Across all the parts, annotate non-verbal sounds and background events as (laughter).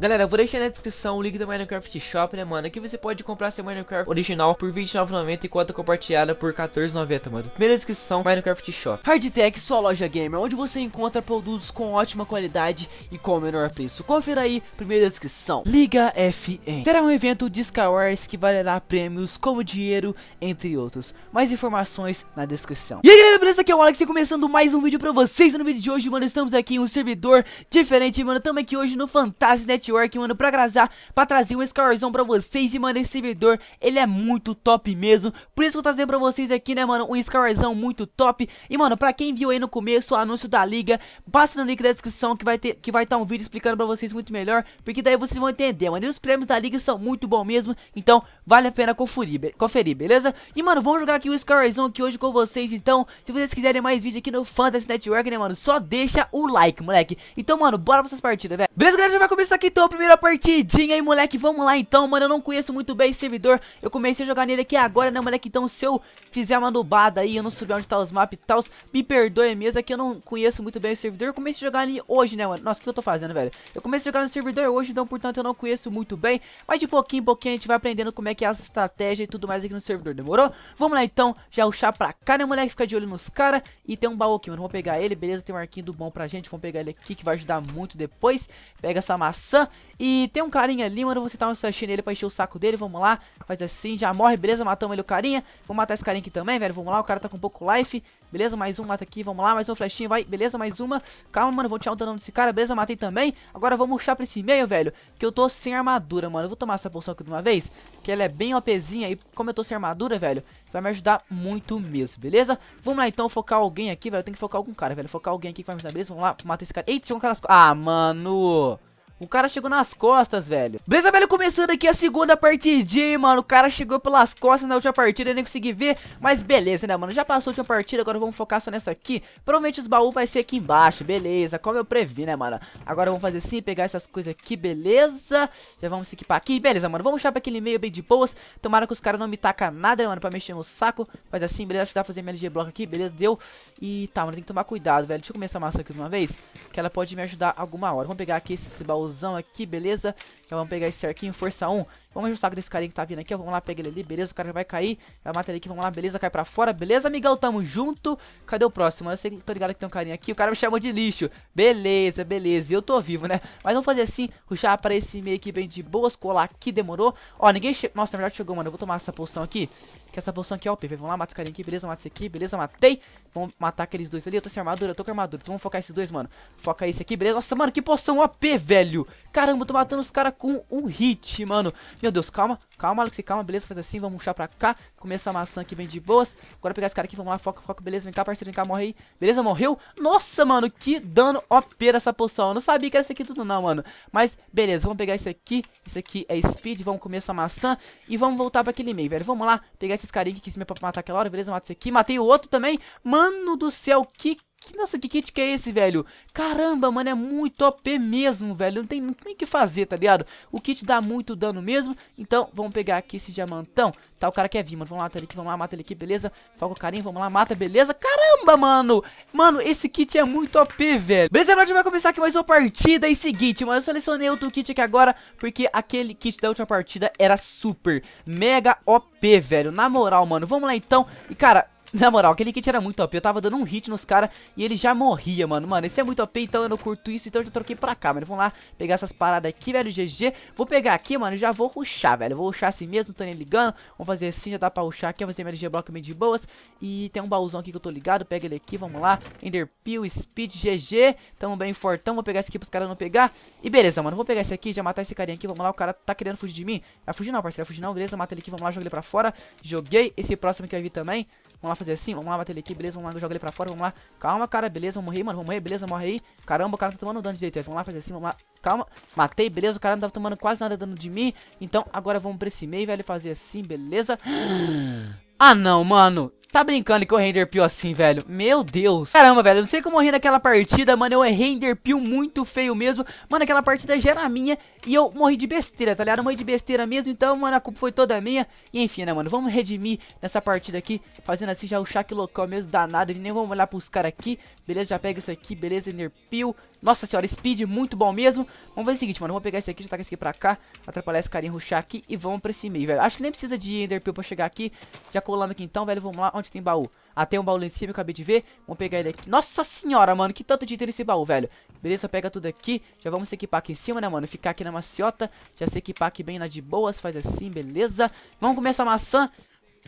Galera, eu vou deixar na descrição o link do Minecraft Shop, né, mano? Aqui você pode comprar seu Minecraft original por R$29,90 e conta compartilhada por R$14,90, mano. Primeira descrição, Minecraft Shop. Hardtech, sua loja gamer, onde você encontra produtos com ótima qualidade e com o menor preço. Confira aí, primeira descrição. Liga FN. Será um evento de Skywars que valerá prêmios como dinheiro, entre outros. Mais informações na descrição. E aí, galera, beleza? Aqui é o Alex e começando mais um vídeo pra vocês. E no vídeo de hoje, mano, estamos aqui em um servidor diferente, mano. Estamos aqui hoje no Fantasy Network Network, mano, pra, grazar, pra trazer um Scarzão pra vocês. E, mano, esse servidor, ele é muito top mesmo. Por isso que eu tô trazendo pra vocês aqui, né, mano, um Scarzão muito top. E, mano, pra quem viu aí no começo o anúncio da liga, passa no link da descrição que vai ter, que vai estar tá um vídeo explicando pra vocês muito melhor. Porque daí vocês vão entender, mano. E os prêmios da liga são muito bons mesmo. Então, vale a pena conferir, be conferir beleza? E, mano, vamos jogar aqui o Scarzão aqui hoje com vocês. Então, se vocês quiserem mais vídeo aqui no Fantasy Network, né, mano, só deixa o like, moleque. Então, mano, bora pra essas partidas, velho. Beleza, galera? Já vai começar aqui, então então a primeira partidinha aí, moleque, vamos lá então, mano, eu não conheço muito bem esse servidor, eu comecei a jogar nele aqui agora, né, moleque, então se eu fizer uma nubada aí, eu não souber onde tá os mapas e tal, me perdoe mesmo, é que eu não conheço muito bem o servidor, eu comecei a jogar ali hoje, né, mano, nossa, o que eu tô fazendo, velho? Eu comecei a jogar no servidor hoje, então, portanto, eu não conheço muito bem, mas de pouquinho em pouquinho a gente vai aprendendo como é que é a estratégia e tudo mais aqui no servidor, demorou? Vamos lá então, já o chá pra cá, né, moleque, fica de olho nos caras, e tem um baú aqui, mano, vou pegar ele, beleza, tem um arquinho do bom pra gente, vamos pegar ele aqui que vai ajudar muito depois, pega essa maçã, e tem um carinha ali, mano, você vou citar tá um slash nele pra encher o saco dele, vamos lá. Faz assim, já morre, beleza, matamos ele o carinha. Vou matar esse carinha aqui também, velho, vamos lá, o cara tá com pouco life. Beleza, mais um, mata aqui, vamos lá, mais um flechinho, vai, beleza, mais uma. Calma, mano, vou tirar o dano desse cara, beleza, matei também. Agora vamos murchar pra esse meio, velho, que eu tô sem armadura, mano. Eu vou tomar essa poção aqui de uma vez, que ela é bem OPzinha e como eu tô sem armadura, velho, vai me ajudar muito mesmo, beleza? Vamos lá, então, focar alguém aqui, velho, eu tenho que focar algum cara, velho. Focar alguém aqui que vai me ajudar, beleza? Vamos lá, matar esse cara. Eita, chegou aquelas... Ah, mano... O cara chegou nas costas, velho. Beleza, velho, começando aqui a segunda partidinha, mano. O cara chegou pelas costas na última partida, eu nem consegui ver. Mas beleza, né, mano? Já passou a última partida, agora vamos focar só nessa aqui. Provavelmente os baús vai ser aqui embaixo, beleza. Como eu previ, né, mano? Agora vamos fazer assim, pegar essas coisas aqui, beleza. Já vamos se equipar aqui, beleza, mano. Vamos chamar pra aquele meio bem de boas. Tomara que os caras não me tacam nada, né, mano, pra mexer no saco. Faz assim, beleza. Acho que dá pra fazer minha LG bloco aqui, beleza, deu. E tá, mano, tem que tomar cuidado, velho. Deixa eu começar essa massa aqui de uma vez, que ela pode me ajudar alguma hora. Vamos pegar aqui esses baús aqui, beleza? Já vamos pegar esse arquinho, força 1. Vamos ajustar com esse carinha que tá vindo aqui, ó. Vamos lá, pega ele ali, beleza? O cara vai cair. Já mata ele aqui, vamos lá, beleza? Cai pra fora, beleza, amigão? Tamo junto. Cadê o próximo? Eu sei que tô ligado que tem um carinha aqui. O cara me chamou de lixo. Beleza, beleza. Eu tô vivo, né? Mas vamos fazer assim, ruxar pra esse meio aqui bem de boas, colar aqui, demorou. Ó, ninguém chegou. Nossa, na verdade chegou, mano. Eu vou tomar essa poção aqui. Que essa poção aqui é OP, vamos lá, mata esse carinha aqui, beleza, mata esse aqui, beleza, matei Vamos matar aqueles dois ali, eu tô sem armadura, eu tô com armadura, então vamos focar esses dois, mano Foca esse aqui, beleza, nossa, mano, que poção OP, velho Caramba, eu tô matando os caras com um hit, mano. Meu Deus, calma, calma, Alex, calma, beleza, faz assim, vamos puxar pra cá. Começa a maçã aqui vem de boas. Agora pegar esse cara aqui, vamos lá, foca, foca, beleza, vem cá, parceiro, vem cá, morre aí. Beleza, morreu. Nossa, mano, que dano OP essa poção. Eu não sabia que era isso aqui tudo não, mano. Mas, beleza, vamos pegar esse aqui. esse aqui é speed, vamos comer essa maçã. E vamos voltar pra aquele meio, velho. Vamos lá, pegar esses carinha que se me matar aquela hora, beleza, mata esse aqui. Matei o outro também. Mano do céu, que que, nossa, que kit que é esse, velho? Caramba, mano, é muito OP mesmo, velho. Não tem nem o que fazer, tá ligado? O kit dá muito dano mesmo. Então, vamos pegar aqui esse diamantão. Tá, o cara quer vir, mano. Vamos lá, tá ele aqui, vamos lá, mata ele aqui, beleza? Falca o carinho, vamos lá, mata, beleza? Caramba, mano! Mano, esse kit é muito OP, velho. Beleza, agora a gente vai começar aqui mais uma partida. E é seguinte, mas eu selecionei outro kit aqui agora, porque aquele kit da última partida era super, mega OP, velho. Na moral, mano, vamos lá então. E, cara, na moral, aquele kit era muito OP, eu tava dando um hit nos caras e ele já morria, mano. Mano, esse é muito OP, então eu não curto isso, então eu já troquei pra cá, mano. Vamos lá pegar essas paradas aqui, velho, GG. Vou pegar aqui, mano, já vou ruxar, velho. Vou ruxar assim mesmo, tô nem ligando. Vamos fazer assim, já dá pra ruxar aqui, vou fazer minha LG Block meio de boas. E tem um baúzão aqui que eu tô ligado, pega ele aqui, vamos lá. Enderpeel, Speed, GG. Tamo bem fortão, vou pegar esse aqui pros caras não pegar. E beleza, mano, vou pegar esse aqui, já matar esse carinha aqui, vamos lá. O cara tá querendo fugir de mim. Vai fugir não, parceiro, vai fugir não, beleza, mata ele aqui, vamos lá, joga ele pra fora. Joguei, esse próximo que vai vir também. Vamos lá fazer assim, vamos lá bater ele aqui, beleza, vamos lá jogar ele pra fora, vamos lá. Calma, cara, beleza, vamos morrer, mano, vamos morrer, beleza, morre aí. Caramba, o cara tá tomando dano direito, é. vamos lá fazer assim, vamos lá. Calma, matei, beleza, o cara não tava tomando quase nada dano de mim. Então, agora vamos pra esse meio, velho, fazer assim, beleza. (gasps) Ah, não, mano. Tá brincando que eu render pio assim, velho? Meu Deus. Caramba, velho, eu não sei como eu morri naquela partida, mano. Eu errei render pio muito feio mesmo. Mano, aquela partida já era minha e eu morri de besteira, tá ligado? Eu morri de besteira mesmo, então, mano, a culpa foi toda minha. E enfim, né, mano? Vamos redimir nessa partida aqui, fazendo assim já o Shaq local mesmo danado. E nem vamos olhar pros caras aqui, beleza? Já pega isso aqui, beleza? Render pio. Nossa senhora, speed muito bom mesmo. Vamos fazer o seguinte, mano. Vamos pegar esse aqui, já tá esse aqui pra cá. Atrapalhar esse carinha ruxar aqui e vamos pra esse meio, velho. Acho que nem precisa de Ender pio pra chegar aqui. Já colamos aqui então, velho. Vamos lá. Onde tem baú? Ah, tem um baú lá em cima, eu acabei de ver. Vamos pegar ele aqui. Nossa senhora, mano, que tanto de item nesse baú, velho. Beleza, pega tudo aqui. Já vamos se equipar aqui em cima, né, mano? Ficar aqui na maciota. Já se equipar aqui bem na de boas. Faz assim, beleza. Vamos comer essa maçã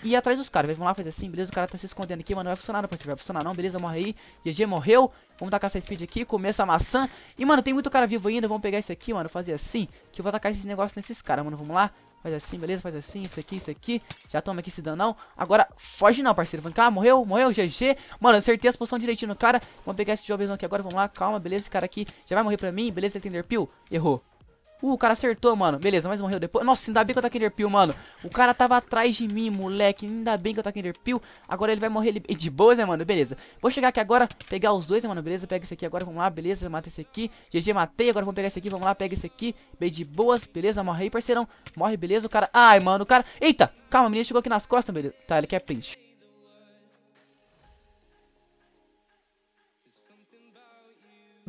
e ir atrás dos caras. Vamos lá fazer assim, beleza? O cara tá se escondendo aqui, mano. Não vai funcionar, não, parceiro. Vai funcionar, não. Beleza, morre aí. GG morreu. Vamos tacar essa speed aqui, comer essa maçã. E, mano, tem muito cara vivo ainda. Vamos pegar isso aqui, mano. Fazer assim. Que eu vou tacar esse negócio nesses caras, mano. Vamos lá. Faz assim, beleza? Faz assim, isso aqui, isso aqui. Já toma aqui esse danão. Agora, foge não, parceiro. Vem cá, morreu, morreu, GG. Mano, acertei a posição direitinho no cara. Vamos pegar esse jovenzão aqui agora, vamos lá. Calma, beleza? Esse cara aqui já vai morrer pra mim. Beleza, ele tem Pill? Errou. Uh, o cara acertou, mano. Beleza, mas morreu depois. Nossa, ainda bem que eu taquei Ender Peel, mano. O cara tava atrás de mim, moleque. Ainda bem que eu taquei Ender Peel. Agora ele vai morrer ele... de boas, né, mano? Beleza. Vou chegar aqui agora, pegar os dois, né, mano? Beleza, pega esse aqui agora, vamos lá. Beleza, mata esse aqui. GG, matei. Agora vamos pegar esse aqui, vamos lá, pega esse aqui. Bem de boas, beleza? Morre aí, parceirão. Morre, beleza, o cara... Ai, mano, o cara... Eita, calma, a menina chegou aqui nas costas, beleza. Tá, ele quer print.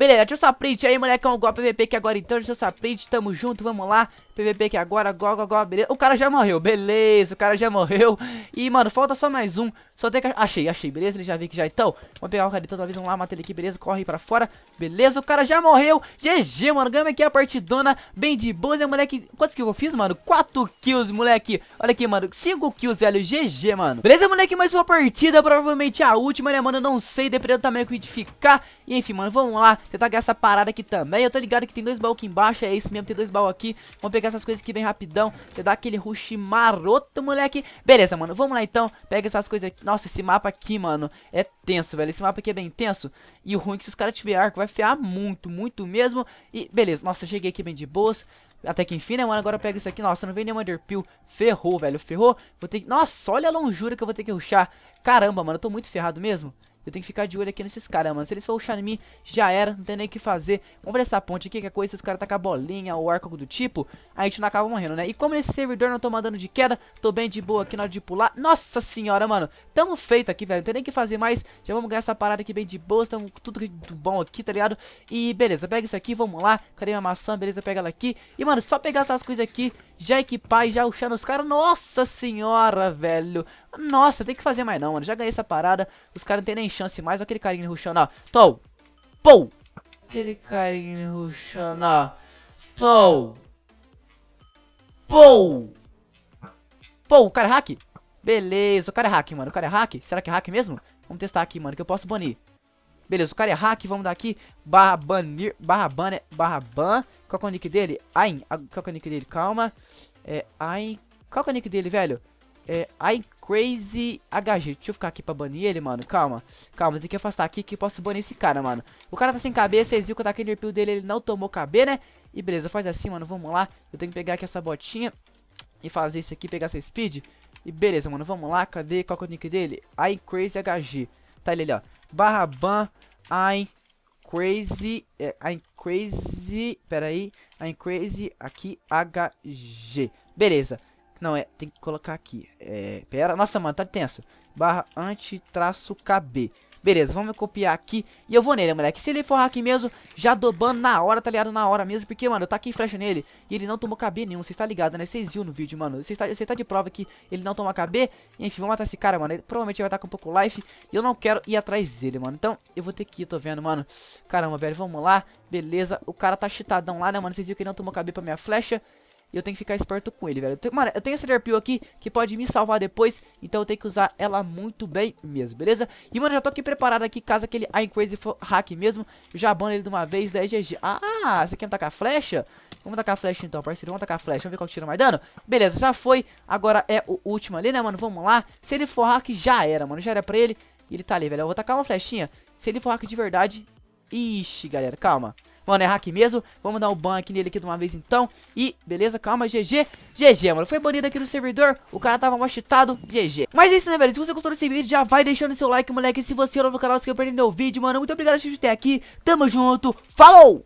Beleza, deixa eu só print aí, moleque, é um gol PVP aqui agora então. Deixa eu só print. Tamo junto, vamos lá. PVP aqui agora, gol, gol, beleza. O cara já morreu, beleza. O cara já morreu. E, mano, falta só mais um. Só tem que... Achei, achei, beleza? Ele já veio aqui já, então. Vamos pegar o cara de toda vez, vamos lá, mata ele aqui, beleza? Corre pra fora. Beleza, o cara já morreu. GG, mano. Ganhamos aqui a partidona. Bem de boas, é moleque? Quantos que eu fiz, mano? 4 kills, moleque. Olha aqui, mano. 5 kills, velho. GG, mano. Beleza, moleque? Mais uma partida. Provavelmente a última, né, mano? Eu não sei, dependendo do tamanho que a gente ficar. E, enfim, mano, vamos lá tentar tá ganhar essa parada aqui também. Eu tô ligado que tem dois baús aqui embaixo, é isso mesmo, tem dois baús aqui. Vamos pegar essas coisas aqui bem rapidão, tentar aquele rush maroto, moleque. Beleza, mano, vamos lá então, pega essas coisas aqui. Nossa, esse mapa aqui, mano, é tenso, velho. Esse mapa aqui é bem tenso. E o ruim é que se os caras tiver arco, vai fear muito, muito mesmo. E beleza, nossa, cheguei aqui bem de boas. Até que enfim, né, mano? Agora eu pego isso aqui. Nossa, não vem nenhum underpill Ferrou, velho. Ferrou. Vou ter que... Nossa, olha a lonjura que eu vou ter que ruxar. Caramba, mano. Eu tô muito ferrado mesmo. Eu tenho que ficar de olho aqui nesses caras, mano. Se eles for o mim, já era. Não tem nem o que fazer. Vamos ver essa ponte aqui, que é coisa, se os caras tá a bolinha ou arco do tipo, a gente não acaba morrendo, né? E como nesse servidor não tô mandando de queda, tô bem de boa aqui na hora de pular. Nossa senhora, mano. Tamo feito aqui, velho. Não tem nem o que fazer mais. Já vamos ganhar essa parada aqui bem de boa. Tamo tudo bom aqui, tá ligado? E beleza, pega isso aqui, vamos lá. Cadê minha maçã? Beleza, pega ela aqui. E, mano, só pegar essas coisas aqui já equipar e já ruxar nos caras. Nossa senhora, velho. Nossa, tem que fazer mais não, mano. Já ganhei essa parada. Os caras não tem nem chance mais. Olha aquele carinha ruxando, ó. Tom. Pou. Aquele carinha ruxando, ó. Tom. Pou. Pou, o cara é hack? Beleza, o cara é hack, mano. O cara é hack? Será que é hack mesmo? Vamos testar aqui, mano, que eu posso banir. Beleza, o cara é hack, vamos dar aqui, barra banir, barra banner, né? barra ban. Qual é o nick dele? Ain, ah, qual é o nick dele? Calma. É, Ain, qual é o nick dele, velho? É, Ain Crazy HG. Deixa eu ficar aqui pra banir ele, mano. Calma, calma, tem que afastar aqui que eu posso banir esse cara, mano. O cara tá sem cabeça, vocês viram que eu taquei no dele, ele não tomou KB, né? E beleza, faz assim, mano, vamos lá. Eu tenho que pegar aqui essa botinha e fazer isso aqui, pegar essa speed. E beleza, mano, vamos lá, cadê? Qual é o nick dele? Ain Crazy HG. Tá ele ali, ó. Barra ban I'm crazy... É, I'm crazy... Pera aí. I'm crazy aqui HG. Beleza. Não, é... Tem que colocar aqui. É... Pera. Nossa, mano, tá tenso. Barra anti-traço KB. Beleza, vamos copiar aqui e eu vou nele, moleque. Se ele for aqui mesmo, já dobando na hora, tá ligado? Na hora mesmo, porque, mano, eu taquei flecha nele e ele não tomou KB nenhum. Vocês tá ligado, né? Vocês viram no vídeo, mano. Tá, você tá, tá, de prova que ele não toma KB. Enfim, vamos matar esse cara, mano. Ele provavelmente vai estar com um pouco life e eu não quero ir atrás dele, mano. Então, eu vou ter que ir, tô vendo, mano. Caramba, velho, vamos lá. Beleza, o cara tá cheatadão lá, né, mano? Vocês viram que ele não tomou KB pra minha flecha. E eu tenho que ficar esperto com ele, velho. Eu tenho, mano, eu tenho Cedar Peel aqui que pode me salvar depois. Então eu tenho que usar ela muito bem mesmo, beleza? E, mano, eu já tô aqui preparado aqui caso aquele I'm Crazy for hack mesmo. Eu já abano ele de uma vez, daí GG. Ah, você quer me tacar flecha? Vamos tacar flecha então, parceiro. Vamos tacar flecha. Vamos ver qual que tira mais dano. Beleza, já foi. Agora é o último ali, né, mano? Vamos lá. Se ele for hack, já era, mano. Já era pra ele. E ele tá ali, velho. Eu vou tacar uma flechinha. Se ele for hack de verdade... Ixi, galera, calma. Mano, é hack mesmo. Vamos dar o um ban aqui nele aqui de uma vez então. E, beleza, calma, GG. GG, mano. Foi banido aqui no servidor. O cara tava mó cheatado. GG. Mas é isso, né, velho? Se você gostou desse vídeo, já vai deixando seu like, moleque. E se você é novo no canal, se quer perder meu vídeo, mano. Muito obrigado por assistir até aqui. Tamo junto. Falou!